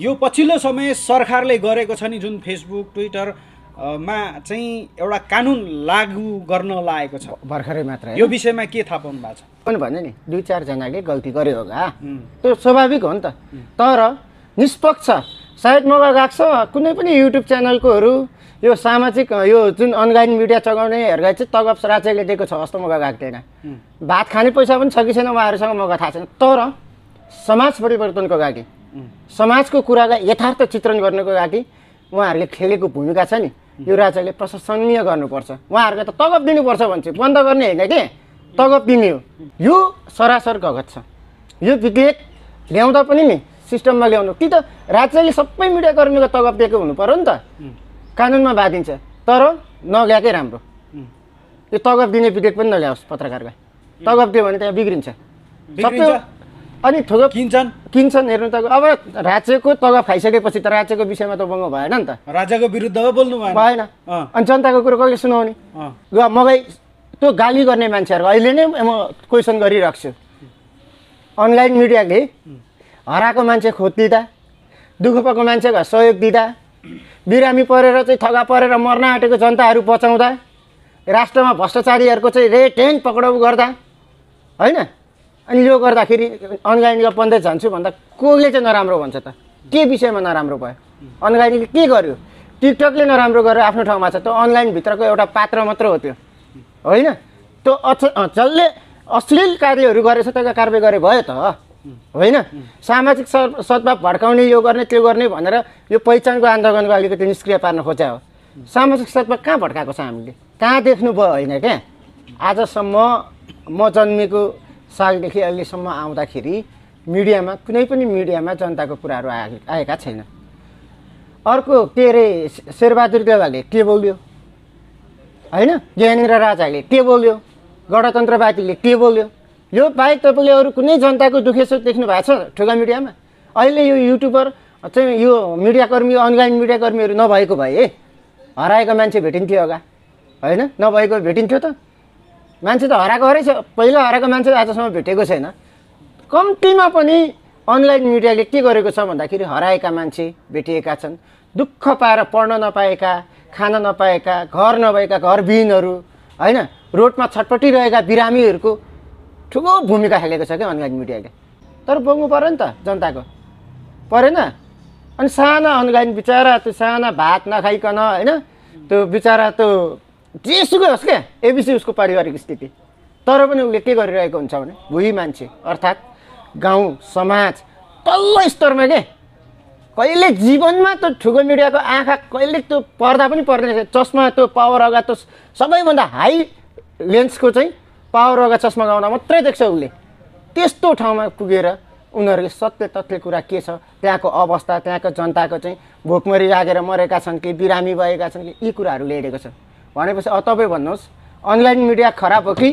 यो पछिल्लो समय सरकारले गरेको छ नि जुन फेसबुक ट्विटर मा चाहिँ एउटा कानुन लागु गर्न लागेको छ भर्खरै मात्र यो विषयमा के थाहा पाउनु भएको छ पनि भने नि दुई चारजनाले गल्ती गर्यो होला त्यो स्वाभाविक हो नि त तर निष्पक्ष सायद मलाई लाग्छ कुनै पनि युट्युब च्यानलकोहरू यो सामाजिक यो जुन अनलाइन मिडिया चलाउनेहरूलाई चाहिँ तगप्स राज्यले दिएको छ जस्तो गएको लाग्दैन भात खाने पैसा पनि छ कि छैन उहाँहरूसँग मगा थाहा छैन तर समाज परिवर्तनको लागि समाजको कुरालाई यथार्थ चित्रण गर्नको लागि उहाँहरूले खेलेको भूमिका छ नि यो राज्यले प्रशंसनीय गर्नुपर्छ उहाँहरूलाई त तगब दिनुपर्छ भन्छ बन्द गर्ने होइन कि तगब दिने हो यो सरासर गगत छ यो विधेयक ल्याउँदा पनि नि सिस्टममा ल्याउनु कि त राज्यले सबै मिडियाकर्मीको तगब दिएको हुनु पऱ्यो नि त कानुनमा बाँधिन्छ तर नल्याएकै राम्रो यो तगब दिने विधेयक पनि नल्याओस् पत्रकारलाई तगब दियो भने त्यहाँ बिग्रिन्छ सबै अनि ठोक किन्छन् किन्छन् हेर्नु त अब राज्यको तग फाइसकेपछि त राज्यको विषयमा त भएन नि त राज्यको विरुद्ध बोल्नु भएन अनि जनताको कुरो कहिले सुनाउने ल त्यो गाली गर्ने मान्छेहरू अहिले नै म क्वेसन गरिरहेको छु अनलाइन मिडियाले हराएको मान्छे खोज दुःख पाएको मान्छेको सहयोग दिँदा बिरामी परेर चाहिँ थगा परेर मर्न आँटेको जनताहरू बचाउँदा राष्ट्रमा भ्रष्टाचारीहरूको चाहिँ रेटेन पक्राउ गर्दा होइन अनि यो गर्दाखेरि यो बन्दै जान्छु भन्दा कोले चाहिँ नराम्रो भन्छ त के विषयमा नराम्रो भयो अनलाइनले के गर्यो टिकटकले नराम्रो गरेर आफ्नो ठाउँमा छ त्यो अनलाइनभित्रको एउटा पात्र मात्र हो त्यो होइन त्यो अच जसले अश्लील कार्यहरू गरेछ त्यसको कार्य गरे भयो त होइन सामाजिक सद्भाव भड्काउने यो गर्ने त्यो गर्ने भनेर यो पहिचानको आन्दोलनको अलिकति निष्क्रिय पार्न खोज्या हो सामाजिक सद्भाव कहाँ भड्काएको छ हामीले कहाँ देख्नु भयो होइन क्या आजसम्म म जन्मेको सालदेखि अहिलेसम्म आउँदाखेरि मिडियामा कुनै पनि मिडियामा जनताको कुराहरू आएका छैन अर्को के अरे शेरबहादुर देवालले के बोल्यो होइन ज्ञानेन्द्र राजाले के बोल्यो गणतन्त्रवादीले के बोल्यो यो बाहेक तपाईँले अरू कुनै जनताको दुखेसो देख्नु भएको छ ठुला मिडियामा अहिले यो युट्युबर चाहिँ यो मिडियाकर्मी अनलाइन मिडियाकर्मीहरू नभएको भए हराएको मान्छे भेटिन्थ्यो होला होइन नभएको भेटिन्थ्यो त मान्छे त हराएको छ पहिला हराएको मान्छे आजसम्म भेटेको छैन कम्तीमा पनि अनलाइन मिडियाले के गरेको छ भन्दाखेरि हराएका मान्छे भेटिएका छन् दुःख पाएर पढ्न नपाएका खान नपाएका घर नभएका घरविहीनहरू होइन रोडमा छटपटिरहेका बिरामीहरूको ठुलो भूमिका खेलेको छ क्या अनलाइन मिडियाले तर बोक्नु पऱ्यो नि त जनताको परेन अनि साना अनलाइन बिचरा त्यो साना भात नखाइकन होइन त्यो बिचरा त्यो जेसुकै होस् क्या एबिसी उसको पारिवारिक स्थिति तर पनि उसले के गरिरहेको हुन्छ भने भुइँ मान्छे अर्थात् गाउँ समाज तल्लो स्तरमा के कहिले जीवनमा त्यो ठुलो मिडियाको आँखा कहिले त्यो पर्दा पनि पर्दैन चस्मा त्यो पावर अगा त सबैभन्दा हाई लेन्सको चाहिँ पावर अगा चस्मा गाउँदा मात्रै देख्छ उसले त्यस्तो ठाउँमा पुगेर उनीहरूले सत्य तथ्य कुरा के छ त्यहाँको अवस्था त्यहाँको जनताको चाहिँ भोकमरी लागेर मरेका छन् कि बिरामी भएका छन् कि यी कुराहरू ल्याइरहेको छ भनेपछि अब तपाईँ भन्नुहोस् अनलाइन मिडिया खराब हो कि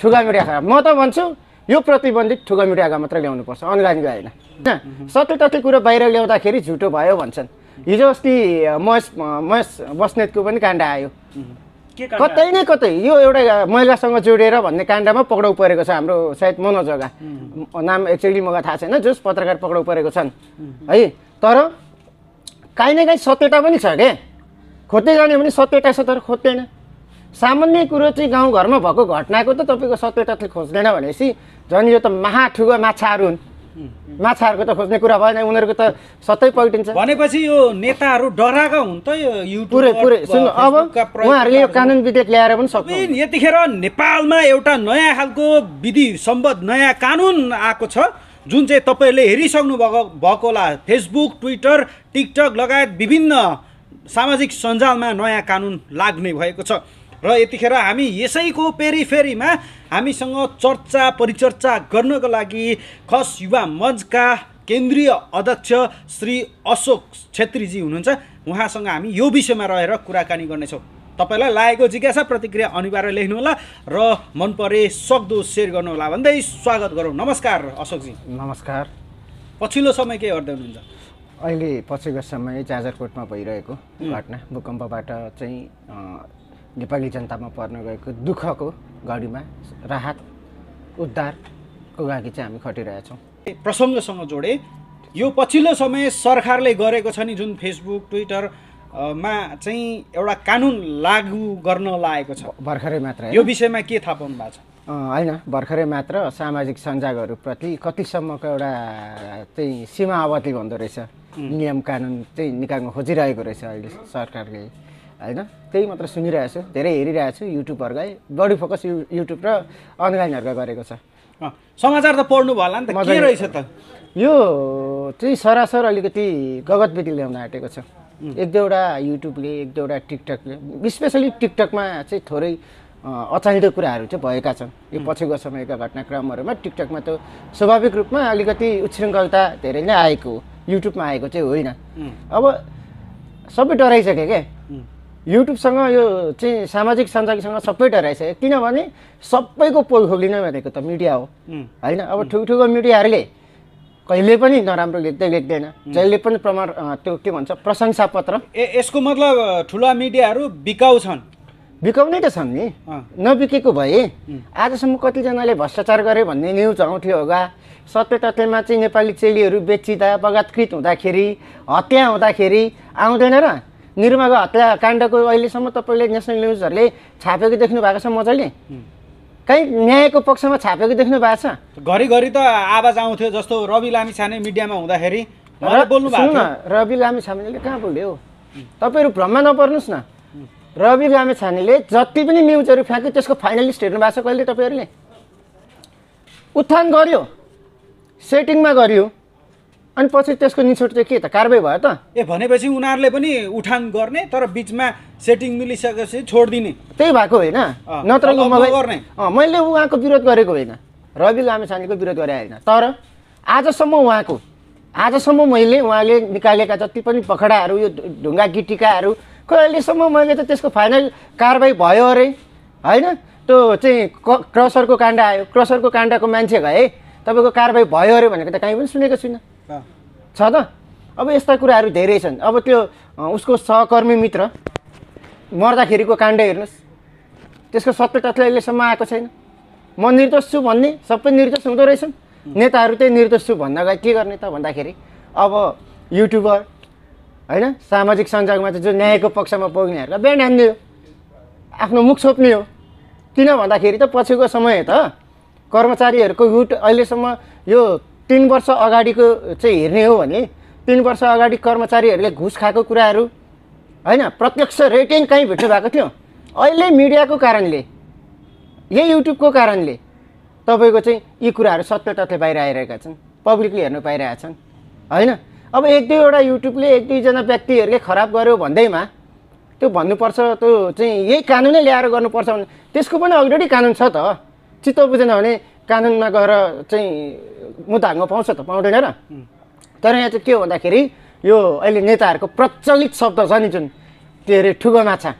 ठुगा मिडिया खराब म त भन्छु यो प्रतिबन्धित ठुगा मिडियाका मात्रै ल्याउनुपर्छ अनलाइनको होइन सत्य तथ्य कुरो बाहिर ल्याउँदाखेरि झुटो भयो भन्छन् हिजो अस्ति महेश महेश बस्नेतको पनि काण्ड आयो कतै नै कतै यो एउटा महिलासँग जोडेर भन्ने काण्डमा पक्राउ परेको छ हाम्रो सायद मनोजगा नाम एक्चुली मलाई थाहा छैन जोस पत्रकार पक्राउ परेको छन् है तर काहीँ न काहीँ सत्यता पनि छ क्या खोज्दै जाने भने सत्यता छ तर खोज्दैन सामान्य कुरो चाहिँ गाउँघरमा भएको घटनाको त तपाईँको सत्यता त खोज्दैन भनेपछि झन् यो त महाठुगा माछाहरू हुन् माछाहरूको त खोज्ने कुरा भएन उनीहरूको त सत्तै पल्टिन्छ भनेपछि यो नेताहरू डराएका हुन् त यो पुरै पुरै सुन्नु अब उहाँहरूले यो कानुन विधेयक ल्याएर पनि सक्छ यतिखेर नेपालमा एउटा नयाँ खालको विधि सम्बद्ध नयाँ कानुन आएको छ जुन चाहिँ तपाईँहरूले हेरिसक्नु भएको भएको होला फेसबुक ट्विटर टिकटक लगायत विभिन्न सामाजिक सञ्जालमा नयाँ कानुन लाग्ने भएको छ र यतिखेर हामी यसैको पेरिफेरीमा हामीसँग चर्चा परिचर्चा गर्नको लागि खस युवा मञ्चका केन्द्रीय अध्यक्ष श्री अशोक छेत्रीजी हुनुहुन्छ उहाँसँग हामी यो विषयमा रहेर कुराकानी गर्नेछौँ तपाईँलाई लागेको जिज्ञासा प्रतिक्रिया अनिवार्य लेख्नुहोला र मन परे सक्दो सेयर गर्नुहोला भन्दै स्वागत गरौँ नमस्कार अशोकजी नमस्कार पछिल्लो समय के गर्दै हुनुहुन्छ अहिले पछिको समय जाजरकोटमा भइरहेको घटना भूकम्पबाट चाहिँ नेपाली जनतामा पर्न गएको दुःखको घडीमा राहत उद्धारको लागि चाहिँ हामी खटिरहेछौँ प्रसङ्गसँग जोडे यो पछिल्लो समय सरकारले गरेको छ नि जुन फेसबुक ट्विटर मा चाहिँ एउटा कानुन लागू गर्न लागेको छ भर्खरै मात्र यो विषयमा के थाहा पाउनु भएको छ होइन भर्खरै मात्र सामाजिक सञ्जालहरूप्रति कतिसम्मको एउटा चाहिँ सीमा अवधि भन्दो रहेछ नियम कानुन चाहिँ निकाल्न खोजिरहेको रहेछ अहिले सरकारले होइन त्यही मात्र सुनिरहेको छु धेरै हेरिरहेको छु युट्युबहरूलाई बढी फोकस यु युट्युब र अनलाइनहरूका गरेको छ समाचार त पढ्नु भयो होला नि त के रहेछ त यो चाहिँ सरासर अलिकति विधि ल्याउन आँटेको छ एक दुईवटा युट्युबले एक दुईवटा टिकटकले स्पेसली टिकटकमा चाहिँ थोरै अचाहिँदो कुराहरू चाहिँ भएका छन् यो पछिको समयका घटनाक्रमहरूमा टिकटकमा त स्वाभाविक रूपमा अलिकति उच्छृङ्खलता धेरै नै आएको युट्युबमा आएको चाहिँ होइन अब सबै डराइसक्यो क्या युट्युबसँग यो चाहिँ सामाजिक सञ्जालसँग सबै डराइसक्यो किनभने सबैको पोल खोलिन भनेको त मिडिया हो होइन अब ठुल्ठुलो मिडियाहरूले कहिले पनि नराम्रो लेख्दै लेख्दैन जहिले पनि प्रमाण त्यो के भन्छ प्रशंसा पत्र ए यसको मतलब ठुला मिडियाहरू बिकाउ छन् बिकाउनै त छन् नि नबिकेको भए आजसम्म कतिजनाले भ्रष्टाचार गरे भन्ने न्युज आउँथ्यो होला सत्य तथ्यमा चाहिँ नेपाली चेलीहरू बेचिँदा बगात्कृत हुँदाखेरि हत्या हुँदाखेरि आउँदैन र निर्माको हत्याकाण्डको अहिलेसम्म तपाईँले नेसनल न्युजहरूले छापेको देख्नु भएको छ मजाले कहीँ न्यायको पक्षमा छापेको देख्नु भएको छ घरिघरि त आवाज आउँथ्यो जस्तो रवि लामी छाने मिडियामा हुँदाखेरि रवि लामी छानेले कहाँ बोल्यो तपाईँहरू भ्रममा नपर्नुहोस् न रवि लामे छानेले जति पनि न्युजहरू फ्याँक्यो त्यसको फाइनलिस्ट हेर्नु भएको छ कहिले तपाईँहरूले उत्थान गर्यो सेटिङमा गर्यो अनि पछि त्यसको निछोट चाहिँ के त कारवाही भयो त ए भनेपछि उनीहरूले पनि उठान गर्ने तर बिचमा सेटिङ मिलिसकेपछि छोडिदिने त्यही भएको होइन नत्र मैले उहाँको विरोध गरेको होइन रवि छानेको विरोध गरे होइन तर आजसम्म उहाँको आजसम्म मैले उहाँले निकालेका जति पनि पखडाहरू यो ढुङ्गा गिटिकाहरू अहिलेसम्म मैले त त्यसको फाइनल कारवाही भयो अरे होइन त्यो चाहिँ क्रसरको काण्ड आयो क्रसरको काण्डको मान्छे गए तपाईँको कारवाही भयो अरे भनेको त कहीँ पनि सुनेको छुइनँ छ त अब यस्ता कुराहरू धेरै छन् अब त्यो उसको सहकर्मी मित्र मर्दाखेरिको काण्ड हेर्नुहोस् त्यसको सत्य तथ्य अहिलेसम्म आएको छैन म निर्दोष छु भन्ने सबै निर्दोष हुँदो रहेछन् नेताहरू त्यही निर्दोष छु भन्दा गए के गर्ने त भन्दाखेरि अब युट्युबर होइन सामाजिक सञ्जालमा चाहिँ जो न्यायको पक्षमा पुग्नेहरूलाई बिहान हान्ने हो आफ्नो मुख छोप्ने हो किन भन्दाखेरि त पछिको समय त कर्मचारीहरूको युट अहिलेसम्म यो तिन वर्ष अगाडिको चाहिँ हेर्ने हो भने तिन वर्ष अगाडि कर्मचारीहरूले घुस खाएको कुराहरू होइन प्रत्यक्ष रेटिङ कहीँ भेट्नु भएको थियो अहिले मिडियाको कारणले यही युट्युबको कारणले तपाईँको चाहिँ यी कुराहरू सत्य तथ्य बाहिर आइरहेका छन् पब्लिकले हेर्नु पाइरहेका छन् होइन अब एक दुईवटा युट्युबले एक दुईजना व्यक्तिहरूले खराब गर्यो भन्दैमा त्यो भन्नुपर्छ त्यो चाहिँ यही कानुनै ल्याएर गर्नुपर्छ भने त्यसको पनि अलरेडी कानुन छ त चित्त बुझेन भने कानुनमा गएर चाहिँ मुद्दा हाल्नु पाउँछ त पाउँदैन र तर यहाँ चाहिँ के हो भन्दाखेरि यो अहिले नेताहरूको प्रचलित शब्द छ नि जुन के अरे ठुगो माछा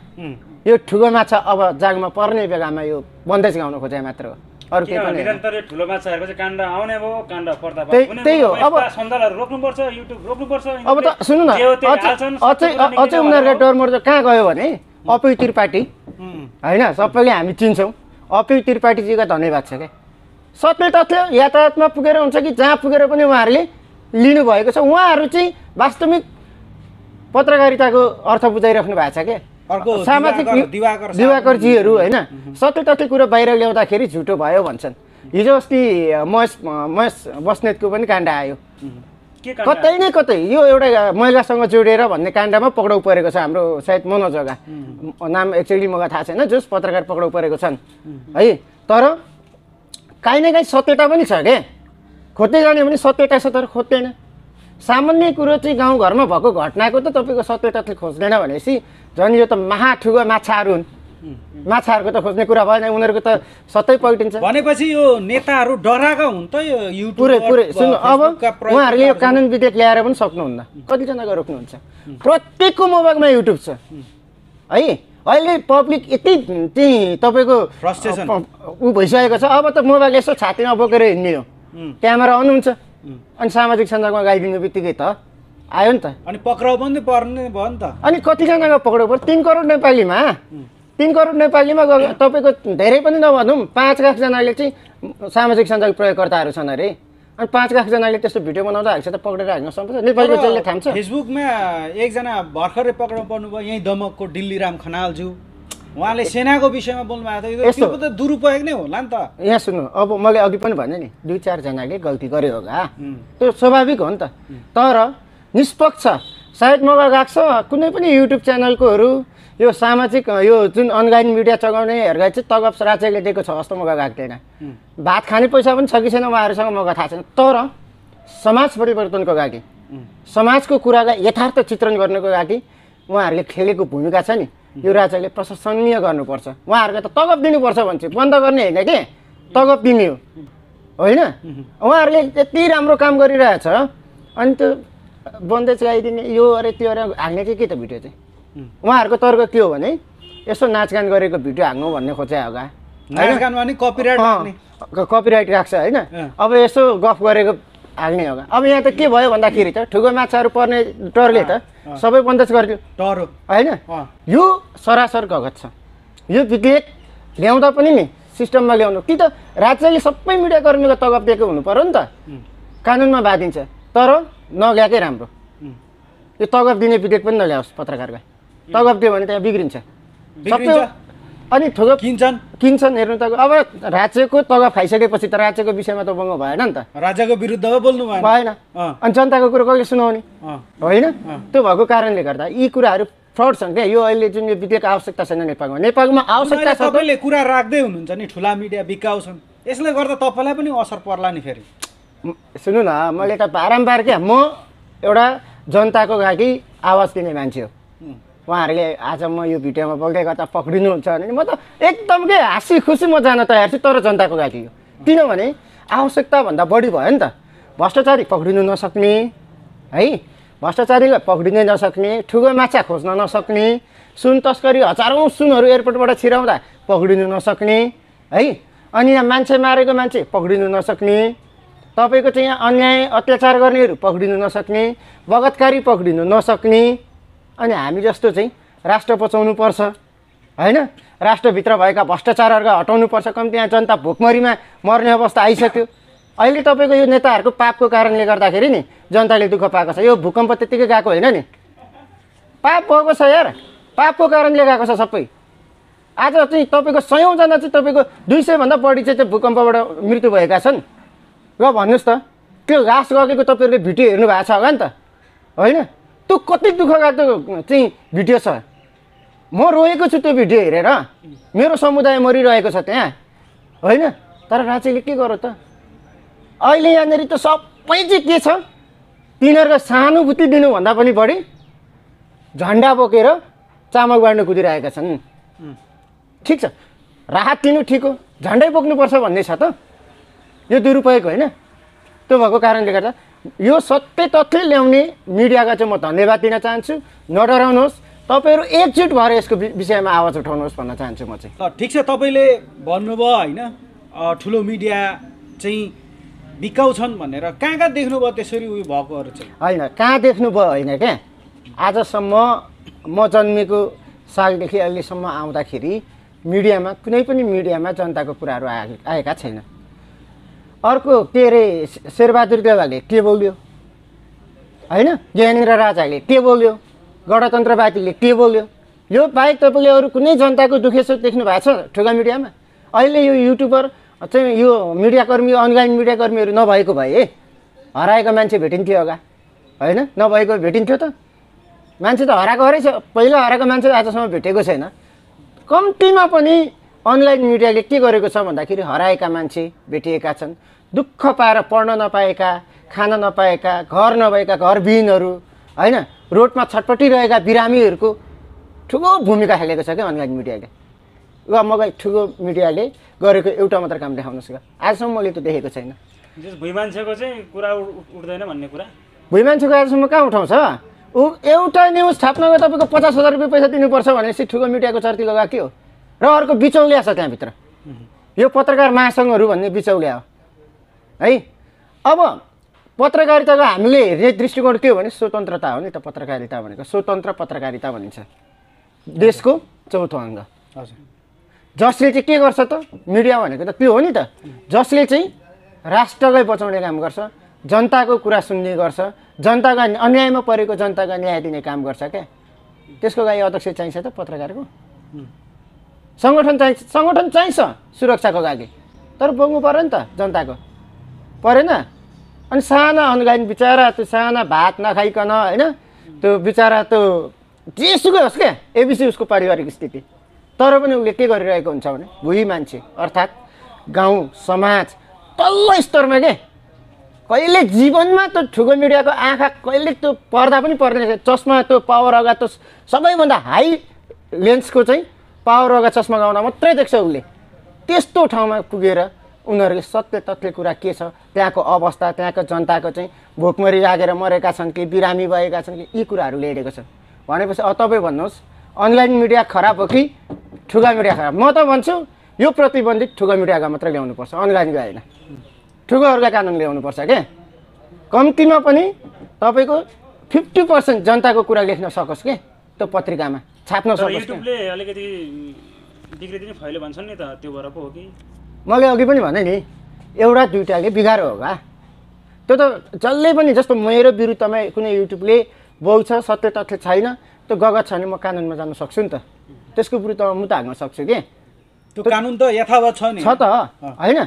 यो ठुगो माछा अब जागमा पर्ने बेलामा यो बन्देज गाउन खोजे मात्र हो अरू केही पनि निरन्तर यो ठुलो चाहिँ काण्ड आउने भयो काण्ड पर्दा त्यही हो अब सन्दालहरू रोक्नुपर्छ युट्युब रोक्नुपर्छ अब त सुन्नु न अझै अझै उनीहरूको डरमर त कहाँ गयो भने अपयु त्रिपाठी होइन सबैले हामी चिन्छौँ अपयु त्रिपाठीजीको धन्यवाद छ क्या सत्य तथ्य यातायातमा पुगेर हुन्छ कि जहाँ पुगेर पनि उहाँहरूले लिनुभएको छ उहाँहरू चाहिँ वास्तविक पत्रकारिताको अर्थ बुझाइराख्नु भएको छ क्या सामाजिक दिवाकर्जीहरू होइन सत्य तथ्य कुरो बाहिर ल्याउँदाखेरि झुटो भयो भन्छन् हिजो अस्ति महेश महेश बस्नेतको पनि काण्ड आयो कतै नै कतै यो एउटा महिलासँग जोडेर भन्ने काण्डमा पक्राउ परेको छ हाम्रो सायद मनोजगा नाम एक्चुली मलाई थाहा छैन जस पत्रकार पक्राउ परेको छन् है तर काहीँ न काहीँ सत्यता पनि छ के खोज्दै जाने भने सत्यता छ तर खोज्दैन सामान्य कुरो चाहिँ गाउँघरमा भएको घटनाको त तपाईँको सत्यतथ्य खोज्दैन भनेपछि झन् यो त महाठुगो माछाहरू हुन् माछाहरूको त खोज्ने कुरा भएन उनीहरूको त सतै पल्टिन्छ भनेपछि यो नेताहरू डराएको हुन् त यो पुरै पुरै सुन्नु अब उहाँहरूले यो कानुन विधेयक ल्याएर पनि सक्नुहुन्न कतिजनाको रोक्नुहुन्छ प्रत्येकको मोबाइलमा युट्युब छ है अहिले पब्लिक यति चाहिँ तपाईँको ऊ भइसकेको छ अब त मोबाइल यसो छातीमा बोकेर हिँड्ने हो क्यामेरा आउनुहुन्छ अनि सामाजिक सञ्जालमा गाइदिने बित्तिकै त आयो नि त अनि पक्राउ पनि पर्ने भयो नि त अनि कतिजनाको पक्राउ पर्यो तिन करोड नेपालीमा तिन करोड नेपालीमा तपाईँको धेरै पनि नभनौँ पाँच लाखजनाले चाहिँ सामाजिक सञ्जाल प्रयोगकर्ताहरू छन् अरे अनि पाँच लाखजनाले त्यस्तो भिडियो बनाउँदा हाल्छ त पक्रेर हाल्न सक्छ नेपालको जसले थाम्छ फेसबुकमा एकजना भर्खरै पक्राउ पर्नुभयो यहीँ दमकको दिल्ली राम खनालज्यू उहाँले सेनाको विषयमा बोल्नु भएको त्यो त दुरुपयोग नै होला नि त यहाँ सुन्नु अब मैले अघि पनि भने नि दुई चारजनाले गल्ती गरे होला त्यो स्वाभाविक हो नि त तर निष्पक्ष सायद मलाई लाग्छ कुनै पनि युट्युब च्यानलकोहरू यो सामाजिक यो जुन अनलाइन मिडिया चगाउनेहरूलाई चाहिँ तगप राज्यले दिएको छ जस्तो मलाई लाग्दैन भात खाने पैसा पनि छ कि छैन उहाँहरूसँग मलाई थाहा छैन तर समाज परिवर्तनको लागि समाजको कुरालाई यथार्थ चित्रण गर्नको लागि उहाँहरूले खेलेको भूमिका छ नि यो राज्यले प्रशंसनीय गर्नुपर्छ उहाँहरूको त तगब दिनुपर्छ भन्छ बन्द गर्ने होइन कि तगब दिने हो होइन उहाँहरूले यति राम्रो काम गरिरहेछ अनि त्यो बन्देज गाइदिने यो अरे त्यो अरे हाल्ने कि के त भिडियो चाहिँ उहाँहरूको तर्क के हो भने यसो नाचगान गरेको भिडियो हाल्नु भन्ने खोजे होला कपिराइट राख्छ होइन अब यसो गफ गरेको हाल्ने हो अब यहाँ त के भयो भन्दाखेरि त ठुलो माछाहरू पर्ने डरले त सबै बन्दोज गरिदियो डर होइन यो सरासर गगत छ यो विधेयक ल्याउँदा पनि नि सिस्टममा ल्याउनु कि त राज्यले सबै मिडियाकर्मीको तगब दिएको हुनु पऱ्यो नि त कानुनमा बाँधिन्छ तर नल्याएकै राम्रो यो तगब दिने विधेयक पनि नल्याओस् पत्रकारलाई तगब दियो भने त्यहाँ बिग्रिन्छ सबै अनि थोक किन्छन् किन्छन् हेर्नु त अब राज्यको तग फाइसकेपछि त राज्यको विषयमा त बङ्ग भएन नि त राज्यको विरुद्धमा बोल्नु भएन अनि जनताको कुरो कहिले सुनाउने होइन त्यो भएको कारणले गर्दा यी कुराहरू फ्रड छन् क्या यो अहिले जुन यो विधेयक आवश्यकता छैन नेपालमा नेपालमा आवश्यकता छ तपाईँले कुरा राख्दै हुनुहुन्छ नि ठुला मिडिया बिकाउँछन् यसले गर्दा तपाईँलाई पनि असर पर्ला नि फेरि सुन्नु न मैले त बारम्बार क्या म एउटा जनताको लागि आवाज दिने मान्छे हो उहाँहरूले आज म यो भिडियोमा बोल्दै गर्दा पक्रिनुहुन्छ भने म त एकदम के हाँसी खुसी म जान तयार छु तर जनताको लागि हो किनभने आवश्यकताभन्दा बढी भयो नि त भ्रष्टाचारी पक्रिनु नसक्ने है भ्रष्टाचारीलाई पक्रिनै नसक्ने ठुलो माछा खोज्न नसक्ने सुन तस्करी हजारौँ सुनहरू एयरपोर्टबाट छिराउँदा पक्रिनु नसक्ने है अनि यहाँ मान्छे मारेको मान्छे पक्रिनु नसक्ने तपाईँको चाहिँ यहाँ अन्याय अत्याचार गर्नेहरू पक्रिनु नसक्ने बगतकारी पक्रिनु नसक्ने अनि हामी जस्तो चाहिँ राष्ट्र बचाउनु पर्छ होइन राष्ट्रभित्र भएका हटाउनु हटाउनुपर्छ कम्ती यहाँ जनता भोकमरीमा मर्ने अवस्था आइसक्यो अहिले तपाईँको यो नेताहरूको पापको कारणले गर्दाखेरि नि जनताले दुःख पाएको छ यो भूकम्प त्यत्तिकै गएको होइन नि पाप भएको छ यार पापको कारणले गएको छ सबै आज चाहिँ तपाईँको सयौँजना चाहिँ तपाईँको दुई सयभन्दा बढी चाहिँ त्यो भूकम्पबाट मृत्यु भएका छन् ल भन्नुहोस् त त्यो लास्ट गएको तपाईँहरूले भिडियो हेर्नु भएको छ होला नि त होइन त्यो कति दुःख गएको चाहिँ भिडियो छ म रोएको छु त्यो भिडियो हेरेर मेरो समुदाय मरिरहेको छ त्यहाँ होइन तर राज्यले के गर त अहिले यहाँनिर त सबै चाहिँ के छ तिनीहरूको सहानुभूति दिनुभन्दा पनि बढी झन्डा बोकेर चामल बाँड्नु कुदिरहेका छन् ठिक छ राहत दिनु ठिक हो झन्डै बोक्नुपर्छ भन्ने छ त यो दुरुपयोग होइन त्यो भएको कारणले गर्दा यो सत्य तथ्य ल्याउने मिडियाका चाहिँ म धन्यवाद दिन चाहन्छु नडराउनुहोस् तपाईँहरू एकजुट भएर यसको विषयमा आवाज उठाउनुहोस् भन्न चाहन्छु म चाहिँ ल ठिक छ तपाईँले भन्नुभयो होइन ठुलो मिडिया चाहिँ बिकाउँछन् भनेर कहाँ कहाँ देख्नुभयो त्यसरी उयो भएकोहरू चाहिँ होइन कहाँ देख्नुभयो होइन क्या आजसम्म म जन्मेको सालदेखि अहिलेसम्म आउँदाखेरि मिडियामा कुनै पनि मिडियामा जनताको कुराहरू आएका छैन अर्को के अरे शेरबहादुर देवालले के बोल्यो होइन ज्ञानेन्द्र राजाले के बोल्यो गणतन्त्रवादीले के बोल्यो यो बाहेक तपाईँले अरू कुनै जनताको दुखेसो देख्नु भएको छ ठुला मिडियामा अहिले यो युट्युबर चाहिँ यो मिडियाकर्मी अनलाइन मिडियाकर्मीहरू नभएको भए है हराएको मान्छे भेटिन्थ्यो अगा होइन नभएको भेटिन्थ्यो त मान्छे त हराएको हरै छ पहिला हराएको मान्छे आजसम्म भेटेको छैन कम्तीमा पनि अनलाइन मिडियाले के गरेको छ भन्दाखेरि हराएका मान्छे भेटिएका छन् दुःख पाएर पढ्न नपाएका खान नपाएका घर नभएका घरविहीनहरू होइन रोडमा छटपटिरहेका बिरामीहरूको ठुलो भूमिका खेलेको छ क्या अनलाइन मिडियाले वा मलाई ठुलो मिडियाले गरेको एउटा मात्र काम देखाउनु सक्यो आजसम्म मैले त देखेको छैन भुइमान्छेको चाहिँ कुरा उठ्दैन भन्ने कुरा भुइमान्छेको आजसम्म कहाँ उठाउँछ ऊ एउटा न्युज छाप्नको तपाईँको पचास हजार रुपियाँ पैसा दिनुपर्छ भनेपछि ठुलो मिडियाको चर्ती लगाएको के हो र अर्को बिचौलिया छ त्यहाँभित्र यो पत्रकार महासङ्घहरू भन्ने बिचौलिया हो है अब पत्रकारिताको हामीले हेर्ने दृष्टिकोण के हो भने स्वतन्त्रता हो नि त पत्रकारिता भनेको स्वतन्त्र पत्रकारिता भनिन्छ देशको चौथो अङ्ग जसले चाहिँ के गर्छ त मिडिया भनेको त त्यो हो नि त जसले चाहिँ राष्ट्रलाई बचाउने काम गर्छ जनताको कुरा सुन्ने गर्छ जनताको अन्यायमा परेको जनताको न्याय दिने काम गर्छ क्या त्यसको लागि अध्यक्ष चाहिन्छ त पत्रकारको सङ्गठन चाहिन्छ सङ्गठन चाहिन्छ सुरक्षाको लागि तर बोक्नु पऱ्यो नि त जनताको परेन अनि साना अनलाइन बिचरा त्यो साना भात नखाइकन होइन त्यो बिचरा त्यो जेसुकै होस् क्या एबिसी उसको पारिवारिक स्थिति तर पनि उसले के गरिरहेको हुन्छ भने भुइँ मान्छे अर्थात् गाउँ समाज तल्लो स्तरमा के कहिले जीवनमा त्यो ठुलो मिडियाको आँखा कहिले त्यो पर्दा पनि पर्दैन चस्मा त्यो पावर अगा त्यो सबैभन्दा हाई लेन्सको चाहिँ पावरका चस्मा गाउँदा मात्रै देख्छ उसले त्यस्तो ठाउँमा पुगेर उनीहरूको सत्य तथ्य कुरा के छ त्यहाँको अवस्था त्यहाँको जनताको चाहिँ भोकमरी लागेर मरेका छन् कि बिरामी भएका छन् कि यी कुराहरू ल्याइदिएको छ भनेपछि अब तपाईँ भन्नुहोस् अनलाइन मिडिया खराब हो कि ठुगा मिडिया खराब म त भन्छु यो प्रतिबन्धित ठुगा मिडियाका मात्रै ल्याउनुपर्छ अनलाइनको होइन ठुगाहरूका कानुन ल्याउनुपर्छ क्या कम्तीमा पनि तपाईँको फिफ्टी पर्सेन्ट जनताको कुरा लेख्न सकोस् के त्यो पत्रिकामा छाप्न सक्छ युट्युबले अलिकति नै फैल्यो भन्छन् नि त त्यो भएर पो हो कि मैले अघि पनि भने नि एउटा दुइटाले बिगार हो भा त्यो त जसले पनि जस्तो मेरो विरुद्धमा कुनै युट्युबले बोल्छ सत्य तथ्य छैन त्यो गगत छ भने म कानुनमा जान सक्छु नि त त्यसको विरुद्धमा म त हाल्न सक्छु कि त्यो कानुन त यथावत छ नि छ त होइन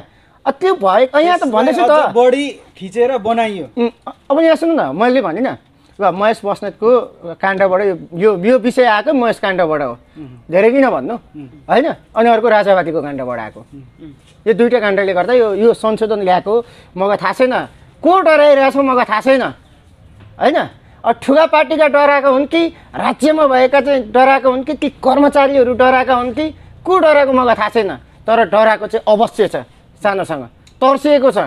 त्यो भए यहाँ त भनेको त बढी खिचेर बनाइयो अब यहाँ सुन्नु न मैले भने न र महेश बस्नेतको काण्डबाट यो यो विषय आएको महेश काण्डबाट हो धेरै किन भन्नु होइन अनि अर्को राजावादीको काण्डबाट आएको यो दुइटा काण्डले गर्दा यो यो संशोधन ल्याएको मलाई थाहा छैन को डराइरहेछ छ मगा थाहा छैन होइन ठुगा पार्टीका डराएको हुन् कि राज्यमा भएका चाहिँ डराएको हुन् कि ती कर्मचारीहरू डराएका हुन् कि को डराएको मलाई थाहा छैन तर डराएको चाहिँ अवश्य छ सानोसँग तर्सिएको छ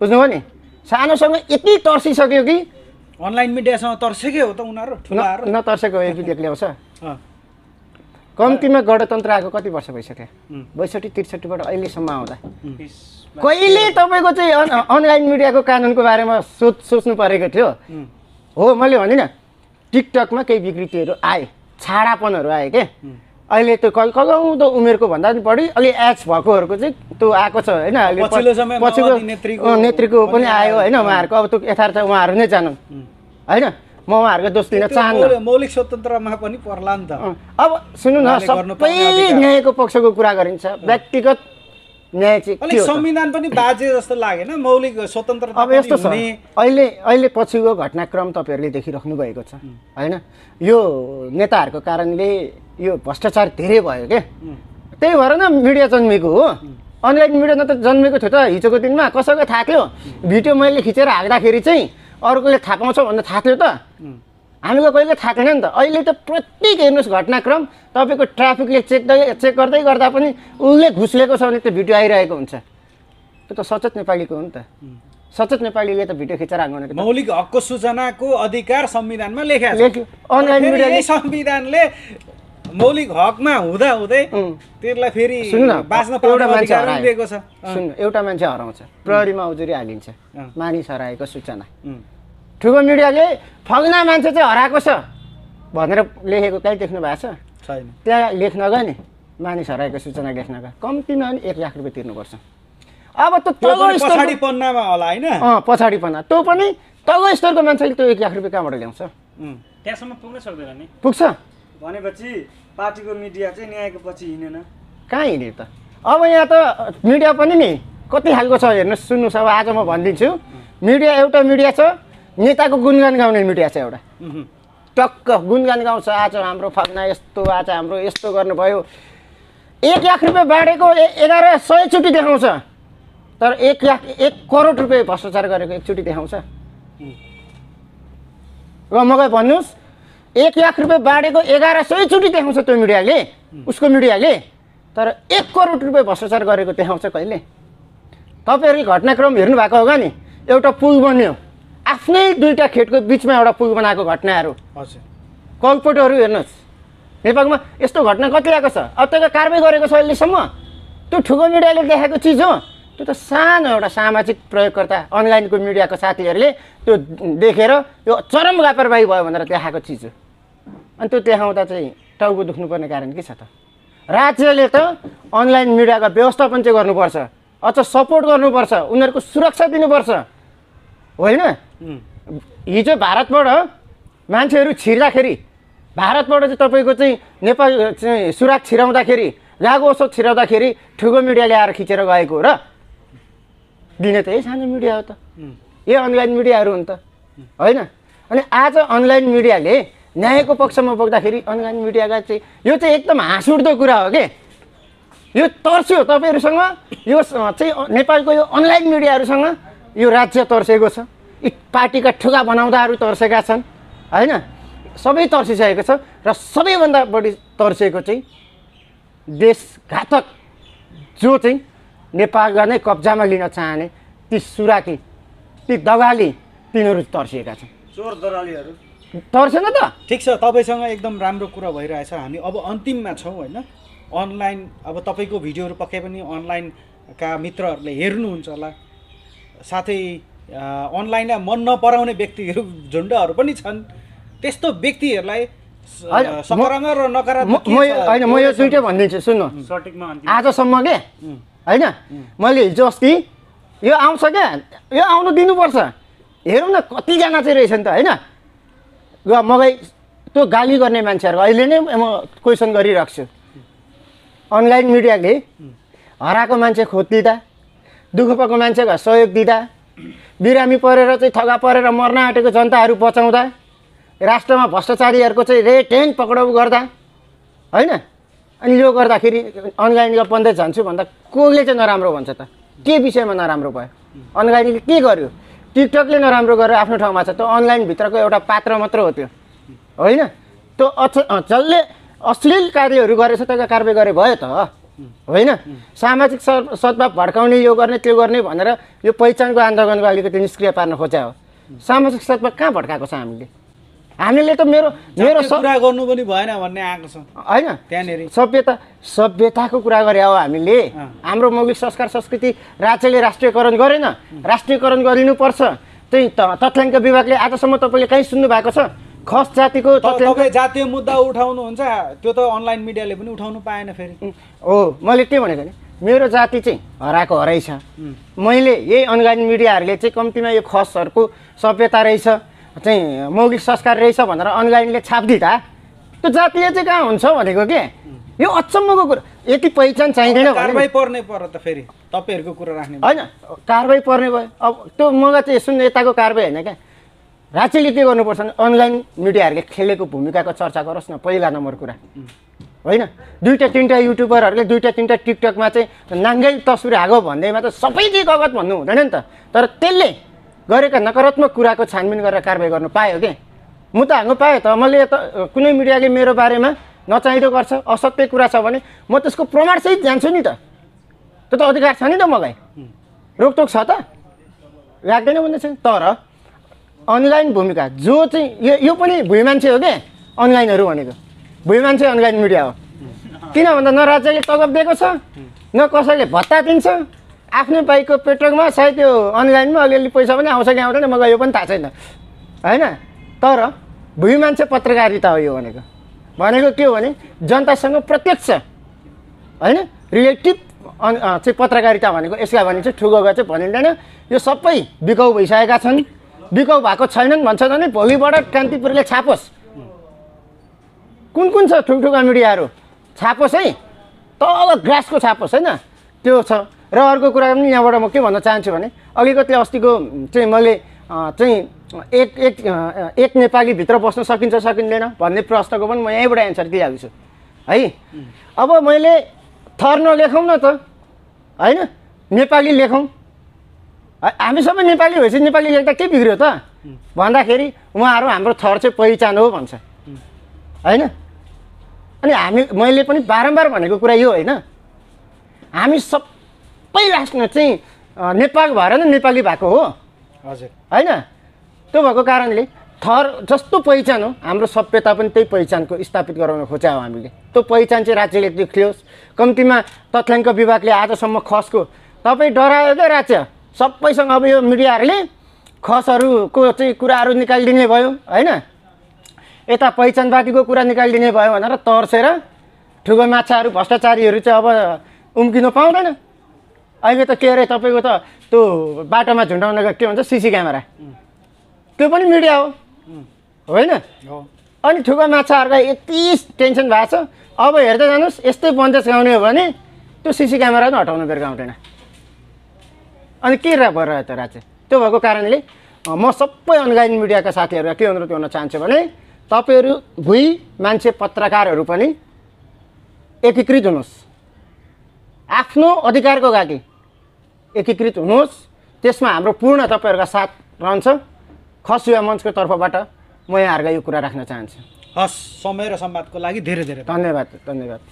बुझ्नुभयो नि सानोसँग यति तर्सिसक्यो कि अनलाइन मिडियासँग तर्सेकै हो त उनीहरू ठुला नतर्सेको एबिडिएफ ल्याउँछ कम्तीमा गणतन्त्र आएको कति वर्ष भइसक्यो बैसठी त्रिसठीबाट अहिलेसम्म आउँदा कहिले तपाईँको चाहिँ अनलाइन मिडियाको कानुनको बारेमा सोच सोच्नु परेको थियो हो मैले भनिनँ टिकटकमा केही विकृतिहरू आए छाडापनहरू आए क्या अहिले त्यो कहिले कगाउँदो उमेरको भन्दा पनि बढी अलि एज भएकोहरूको चाहिँ त्यो आएको छ होइन अहिले पछिल्लो नेत्रीको पनि आयो होइन उहाँहरूको अब त्यो यथार्थ उहाँहरू नै जानु होइन म उहाँहरूको दोष दिन चाहन्न मौलिक स्वतन्त्रमा पनि पर्ला नि त अब सुन्नु न सबै न्यायको पक्षको कुरा गरिन्छ व्यक्तिगत न्याय चाहिँ संविधान पनि बाजे जस्तो लागेन मौलिक स्वतन्त्र अब यस्तो छ अहिले अहिले पछिको घटनाक्रम तपाईँहरूले देखिराख्नु भएको छ होइन यो नेताहरूको कारणले यो भ्रष्टाचार धेरै भयो क्या त्यही भएर न मिडिया जन्मेको हो अनलाइन मिडियामा त जन्मेको थियो त हिजोको दिनमा कसैको थाहा थियो भिडियो मैले खिचेर हाक्दाखेरि चाहिँ अरूकोले थाहा पाउँछ भन्दा थाहा थियो त हामीलाई कहिले थाहा थिएन नि त अहिले त प्रत्येक हेर्नुहोस् घटनाक्रम तपाईँको ट्राफिकले चेक चेक गर्दै गर्दा पनि उसले घुसलेको छ भने त्यो भिडियो आइरहेको हुन्छ त्यो त सचेत नेपालीको हो नि त सचेत नेपालीले त भिडियो खिचेर आउनु मौलिक हकको सूचनाको अधिकार संविधानमा लेखा छ अनलाइन संविधानले मौलिक हकमा हुँदा हुँदै त्यसलाई फेरि एउटा मान्छे हराएको छ एउटा मान्छे हराउँछ प्रहरीमा उजुरी हालिन्छ मानिस हराएको सूचना ठुलो मिडियाले फग्ना मान्छे चाहिँ हराएको छ भनेर लेखेको कहीँ देख्नु भएको छ त्यहाँ लेख्न गयो नि मानिस हराएको सूचना लेख्न गयो कम्तीमा पनि एक लाख रुपियाँ तिर्नुपर्छ अब त पछाडि पन्नामा होला होइन पछाडि पन्ना तँ पनि तल स्तरको मान्छेले त्यो एक लाख रुपियाँ कहाँबाट ल्याउँछ त्यहाँसम्म पुग्न सक्दैन नि पुग्छ भनेपछि पार्टीको मिडिया चाहिँ न्यायको पछि हिँडेन कहाँ हिँड्यो त अब यहाँ त मिडिया पनि नि कति खालको छ हेर्नुहोस् सुन्नुहोस् अब आज म भनिदिन्छु मिडिया एउटा मिडिया छ नेताको गुणगान गाउने मिडिया छ एउटा टक्क गुणगान गाउँछ आज हाम्रो फग्ना यस्तो आज हाम्रो यस्तो गर्नुभयो एक लाख रुपियाँ बाँडेको एघार सयचोटि देखाउँछ तर एक लाख एक करोड रुपियाँ भ्रष्टाचार गरेको एकचोटि देखाउँछ र मलाई भन्नुहोस् एक लाख रुपियाँ बाँडेको एघार सयचोटि देखाउँछ त्यो मिडियाले उसको मिडियाले तर एक करोड रुपियाँ भ्रष्टाचार गरेको देखाउँछ कहिले तपाईँहरूले घटनाक्रम हेर्नु भएको होला नि एउटा पुल बन्यो आफ्नै दुईवटा खेतको बिचमा एउटा पुल बनाएको घटनाहरू हजुर कलपोटहरू हेर्नुहोस् नेपालमा यस्तो घटना कति आएको छ अब त्यो कारवाही गरेको छ अहिलेसम्म त्यो ठुलो मिडियाले देखाएको चिज हो त्यो त सानो एउटा सामाजिक प्रयोगकर्ता अनलाइनको मिडियाको साथीहरूले त्यो देखेर यो चरम लापरवाही भयो भनेर देखाएको चिज हो अनि त्यो देखाउँदा चाहिँ टाउको दुख्नुपर्ने कारण के छ त राज्यले त अनलाइन मिडियाको व्यवस्थापन चाहिँ गर्नुपर्छ अझ सपोर्ट गर्नुपर्छ उनीहरूको सुरक्षा दिनुपर्छ होइन हिजो भारतबाट मान्छेहरू छिर्दाखेरि भारतबाट चाहिँ तपाईँको चाहिँ नेपाल चाहिँ सुराग छिराउँदाखेरि गएको औषध छिराउँदाखेरि ठुलो मिडिया ल्याएर खिचेर गएको र दिने त यही सानो मिडिया हो त यही अनलाइन मिडियाहरू हुन् त होइन अनि आज अनलाइन मिडियाले न्यायको पक्षमा बोक्दाखेरि अनलाइन मिडियाका चाहिँ यो चाहिँ एकदम हाँसउठ्दो कुरा हो कि यो तर्स्यो तपाईँहरूसँग यो चाहिँ नेपालको यो अनलाइन मिडियाहरूसँग यो राज्य तर्सेको छ यी पार्टीका ठुगा बनाउँदाहरू तर्सेका छन् होइन सबै तर्सिसकेको छ र सबैभन्दा बढी तर्सेको चाहिँ देशघातक जो चाहिँ नेपाललाई नै कब्जामा लिन चाहने ती सुराकी ती दगाली तिनीहरू तर्सिएका छन् चोर दरालीहरू तपाईँसँग त ठिक छ तपाईँसँग एकदम राम्रो कुरा भइरहेछ हामी अब अन्तिममा छौँ होइन अनलाइन अब तपाईँको भिडियोहरू पक्कै पनि अनलाइनका मित्रहरूले हेर्नुहुन्छ होला साथै अनलाइनलाई मन नपराउने व्यक्तिहरू झुन्डहरू पनि छन् त्यस्तो व्यक्तिहरूलाई सकारात्मक र होइन म यो दुइटै भनिदिन्छु सुन्नु आजसम्म के होइन मैले हिजो अस्ति यो आउँछ क्या यो आउनु दिनुपर्छ हेरौँ न कतिजना चाहिँ रहेछ नि त होइन मकै त्यो गाली गर्ने मान्छेहरूको अहिले नै म क्वेसन गरिराख्छु अनलाइन मिडियाले हराएको मान्छे खोज दिँदा दुःख पाएको मान्छेको सहयोग दिँदा बिरामी परेर चाहिँ ठगा परेर मर्न आँटेको जनताहरू बचाउँदा राष्ट्रमा भ्रष्टाचारीहरूको चाहिँ रेट टेन पक्राउ गर्दा होइन अनि यो गर्दाखेरि अनलाइन बन्दै जान्छु भन्दा कसले चाहिँ नराम्रो भन्छ त के विषयमा नराम्रो भयो अनलाइनले के गर्यो टिकटकले नराम्रो गरेर आफ्नो ठाउँमा छ त्यो अनलाइनभित्रको एउटा पात्र मात्र हो त्यो होइन त्यो अच जसले अश्लील कार्यहरू गरेछ त्यसको कारवाही गरे भयो त होइन सामाजिक सद्भाव भड्काउने यो गर्ने त्यो गर्ने भनेर यो पहिचानको आन्दोलनको अलिकति निष्क्रिय पार्न खोज्या हो सामाजिक सद्भाव कहाँ भड्काएको छ हामीले हामीले त मेरो मेरो कुरा गर्नु पनि भएन भन्ने आएको छ होइन त्यहाँनिर सभ्यता सभ्यताको कुरा गरे हो हामीले हाम्रो मौलिक संस्कार संस्कृति राज्यले राष्ट्रियकरण गरेन राष्ट्रियकरण गरिनुपर्छ त्यही तथ्याङ्क विभागले आजसम्म तपाईँले कहीँ सुन्नु भएको छ खस जातिको जातीय मुद्दा उठाउनु हुन्छ त्यो त अनलाइन मिडियाले पनि उठाउनु पाएन फेरि हो मैले के भनेको नि मेरो जाति चाहिँ हराएको हराइ छ मैले यही अनलाइन मिडियाहरूले चाहिँ कम्तीमा यो खसहरूको सभ्यता रहेछ चाहिँ मौलिक संस्कार रहेछ भनेर अनलाइनले छापिदिँदा त्यो जातीय चाहिँ कहाँ हुन्छ भनेको के यो अचम्मको कुरा यति पहिचान चाहिँदैन कारवाही पर्ने पर त फेरि तपाईँहरूको कुरा राख्ने होइन कारवाही पर्ने भयो अब त्यो मलाई चाहिँ सुन्नु यताको कारवाही होइन क्या राज्यले के गर्नुपर्छ भने अनलाइन मिडियाहरूले खेलेको भूमिकाको चर्चा गरोस् न पहिला नम्बर कुरा होइन दुईवटा तिनवटा युट्युबरहरूले दुईवटा तिनवटा टिकटकमा चाहिँ नाङ्गै तस्विर आएको भन्दैमा त सबै के गगत भन्नु हुँदैन नि त तर त्यसले गरेका नकारात्मक कुराको छानबिन गरेर कारवाही गर्नु पायो कि म त हाँगो पाएँ त मैले त कुनै मिडियाले मेरो बारेमा नचाहिँदो गर्छ असत्य कुरा छ भने म त्यसको प्रमाणसहित जान्छु नि त त्यो त अधिकार छ नि त मलाई रोकटोक छ त लाग्दैन भन्दैछ तर अनलाइन भूमिका जो चाहिँ यो यो पनि भुइँ मान्छे हो क्या अनलाइनहरू भनेको भुइँ मान्छे अनलाइन मिडिया हो किन भन्दा न राज्यले तलब दिएको छ न कसैले भत्ता दिन्छ आफ्नै बाइकको पेट्रोलमा सायद त्यो अनलाइनमा अलिअलि पैसा पनि आउँछ कि आउँदैन मलाई यो पनि थाहा छैन होइन तर भुइँ मान्छे पत्रकारिता हो यो भनेको भनेको के हो भने जनतासँग प्रत्यक्ष होइन रिलेटिभ अन चाहिँ पत्रकारिता भनेको यसलाई भनिन्छ ठुलो चाहिँ भनिँदैन यो सबै बिकाउ भइसकेका छन् बिकाउ भएको छैनन् भन्छ भने भोलिबाट कान्तिपुरले छापोस् कुन कुन छ ठुल्ठुला मिडियाहरू छापोस् है तल ग्रासको छापोस् होइन त्यो छ र अर्को कुरा पनि यहाँबाट म के भन्न चाहन्छु भने अघि कति अस्तिको चाहिँ मैले चाहिँ एक एक एक भित्र बस्न सकिन्छ सकिँदैन भन्ने प्रश्नको पनि म यहीँबाट एन्सर दिइहाल्छु है अब मैले थर नलेखौँ न त होइन नेपाली लेखौँ हामी सबै नेपाली भएपछि नेपाली लेख्दा के बिग्रियो त भन्दाखेरि उहाँहरू हाम्रो थर चाहिँ पहिचान हो भन्छ होइन अनि हामी मैले पनि बारम्बार भनेको कुरा यो होइन हामी सब सबै राष्ट्र चाहिँ नेपाल भएर नै नेपाली भएको हो हजुर होइन त्यो भएको कारणले थर जस्तो पहिचान हो हाम्रो सभ्यता पनि त्यही पहिचानको स्थापित गराउन खोज्यौँ हामीले त्यो पहिचान चाहिँ राज्यले देखियोस् कम्तीमा तथ्याङ्क विभागले आजसम्म खसको तपाईँ डरायो क्या राज्य सबैसँग अब यो मिडियाहरूले खसहरूको चाहिँ कुराहरू निकालिदिने भयो होइन यता पहिचानवादीको कुरा निकालिदिने भयो भनेर तर्सेर ठुलो माछाहरू भ्रष्टाचारीहरू चाहिँ अब उम्किनु पाउँदैन अहिले त के अरे तपाईँको त त्यो बाटोमा झुन्डाउनको के भन्छ सिसी क्यामेरा त्यो पनि मिडिया हो होइन अनि ठुलो माछाहरूलाई यति टेन्सन भएको छ अब हेर्दै जानुहोस् यस्तै पञ्चायत गाउने हो भने त्यो सिसी क्यामेरा पनि हटाउनु बेर गाउँदैन अनि के रा भएर त राज्य त्यो भएको कारणले म सबै अनलाइन मिडियाका साथीहरूलाई के अनुरोध गर्न चाहन्छु भने तपाईँहरू भुइँ मान्छे पत्रकारहरू पनि एकीकृत हुनुहोस् आफ्नो अधिकारको लागि एकीकृत हुनुहोस् त्यसमा हाम्रो पूर्ण तपाईँहरूका साथ रहन्छ खस युवा मञ्चको तर्फबाट म यहाँहरूका यो कुरा राख्न चाहन्छु हस् समय र सम्वादको लागि धेरै धेरै धन्यवाद धन्यवाद